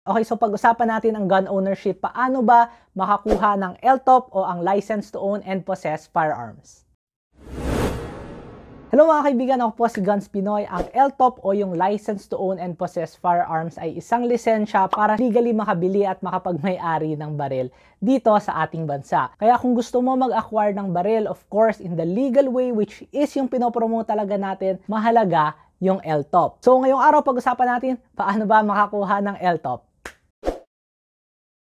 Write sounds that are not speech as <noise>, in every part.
Okay, so pag-usapan natin ang gun ownership. Paano ba makakuha ng LTOP o ang License to Own and Possess Firearms? Hello mga kaibigan, ako po si Guns Pinoy. Ang LTOP o yung License to Own and Possess Firearms ay isang lisensya para legally makabili at makapagmay-ari ng baril dito sa ating bansa. Kaya kung gusto mo mag-acquire ng baril, of course, in the legal way which is yung pinopromote talaga natin, mahalaga yung LTOP. So ngayong araw pag-usapan natin paano ba makakuha ng LTOP.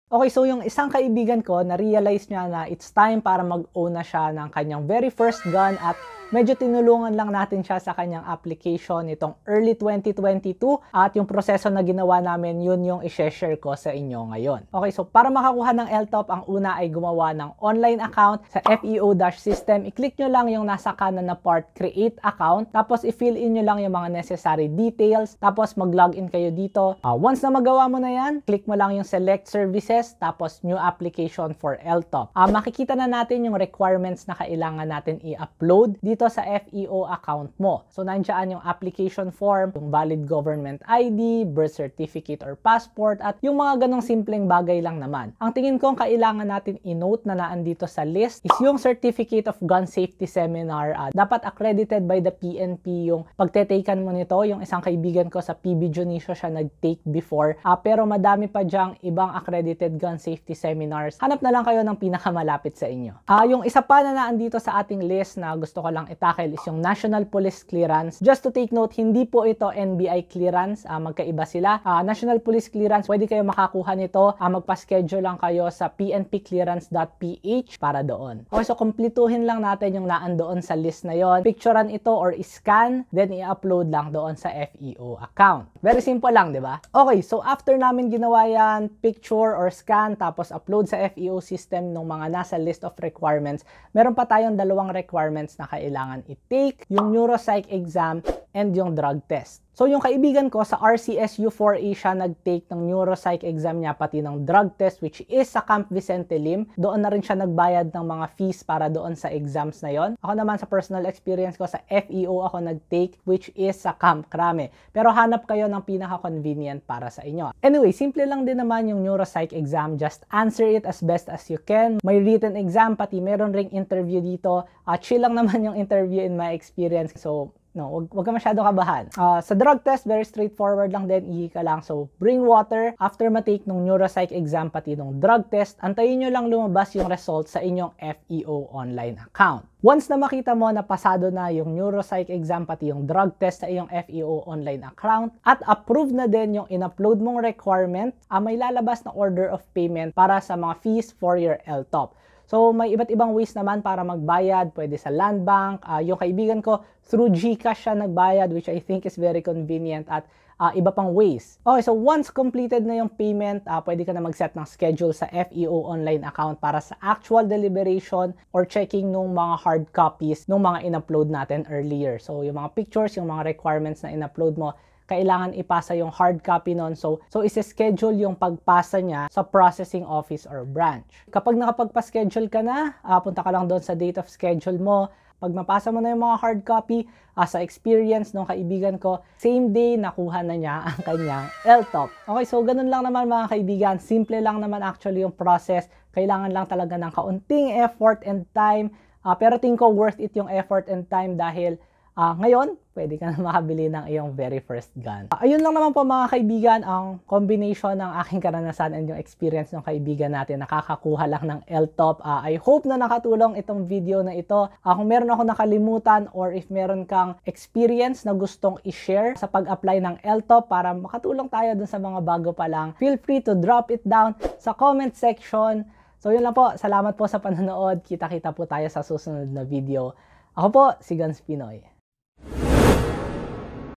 Okay, so yung isang kaibigan ko, na-realize niya na it's time para mag-own na siya ng kanyang very first gun at medyo tinulungan lang natin siya sa kanyang application nitong early 2022 at yung proseso na ginawa namin yun yung i-share ko sa inyo ngayon. Okay, so para makakuha ng LTOP, ang una ay gumawa ng online account sa FEO-system. I-click nyo lang yung nasa kanan na part create account tapos i-fill in nyo lang yung mga necessary details tapos mag-login kayo dito. Uh, once na magawa mo na yan, click mo lang yung select services tapos new application for LTOP. Uh, ah, makikita na natin yung requirements na kailangan natin i-upload dito dito sa FEO account mo. So, nandiyan yung application form, yung valid government ID, birth certificate or passport, at yung mga ganong simpleng bagay lang naman. Ang tingin ko ang kailangan natin i-note na naan sa list is yung Certificate of Gun Safety Seminar. Uh, dapat accredited by the PNP yung pagtetaken mo nito. Yung isang kaibigan ko sa PB Junicio siya nag-take before. Uh, pero madami pa dyang ibang accredited gun safety seminars. Hanap na lang kayo ng pinakamalapit sa inyo. Uh, yung isa pa na naan sa ating list na gusto ko lang kailangang itakel is yung National Police Clearance. Just to take note, hindi po ito NBI clearance, uh, magkaiba sila. Uh, National Police Clearance, pwede kayo makakuha nito, uh, magpa-schedule lang kayo sa pnpclearance.ph para doon. Okay, so kompletuhin lang natin yung naandoon sa list na yon. Picturean ito or scan, then i-upload lang doon sa FEO account. Very simple lang, di ba? Okay, so after namin ginawa yan, picture or scan, tapos upload sa FEO system ng mga nasa list of requirements, meron pa tayong dalawang requirements na kailangan kailangan i-take yung neuropsych exam and yung drug test. So yung kaibigan ko sa RCSU4A siya nag-take ng neuropsych exam niya pati ng drug test which is sa Camp Vicente Lim. Doon na rin siya nagbayad ng mga fees para doon sa exams na yon. Ako naman sa personal experience ko sa FEO ako nag-take which is sa Camp Crame. Pero hanap kayo ng pinaka-convenient para sa inyo. Anyway, simple lang din naman yung neuropsych exam. Just answer it as best as you can. May written exam pati meron ring interview dito. Uh, chill lang <laughs> naman yung interview in my experience. So No, wag, wag ka masyado kabahan. Uh, sa drug test, very straightforward lang din, ihi ka lang. So, bring water. After matake nung neuropsych exam pati nung drug test, antayin nyo lang lumabas yung result sa inyong FEO online account. Once na makita mo na pasado na yung neuropsych exam pati yung drug test sa iyong FEO online account at approved na din yung in-upload mong requirement, uh, may lalabas na order of payment para sa mga fees for your LTOP. So may iba't ibang ways naman para magbayad, pwede sa land bank. Uh, yung kaibigan ko through GCash siya nagbayad which I think is very convenient at uh, iba pang ways. Okay, so once completed na yung payment, uh, pwede ka na mag-set ng schedule sa FEO online account para sa actual deliberation or checking ng mga hard copies ng mga in-upload natin earlier. So yung mga pictures, yung mga requirements na in-upload mo, kailangan ipasa yung hard copy nun. So, so isi-schedule yung pagpasa niya sa processing office or branch. Kapag nakapagpa-schedule ka na, uh, punta ka lang doon sa date of schedule mo. Pag mapasa mo na yung mga hard copy, uh, sa experience ng kaibigan ko, same day nakuha na niya ang kanyang LTOP. Okay, so ganun lang naman mga kaibigan. Simple lang naman actually yung process. Kailangan lang talaga ng kaunting effort and time. Uh, pero tingko worth it yung effort and time dahil Uh, ngayon, pwede ka na <laughs> makabili ng iyong very first gun. Uh, ayun lang naman po mga kaibigan, ang combination ng aking karanasan and yung experience ng kaibigan natin. Nakakakuha lang ng L-top. Uh, I hope na nakatulong itong video na ito. Uh, kung meron ako nakalimutan or if meron kang experience na gustong i-share sa pag-apply ng L-top para makatulong tayo dun sa mga bago pa lang, feel free to drop it down sa comment section. So yun lang po, salamat po sa panonood. Kita-kita po tayo sa susunod na video. Ako po, si Guns Pinoy.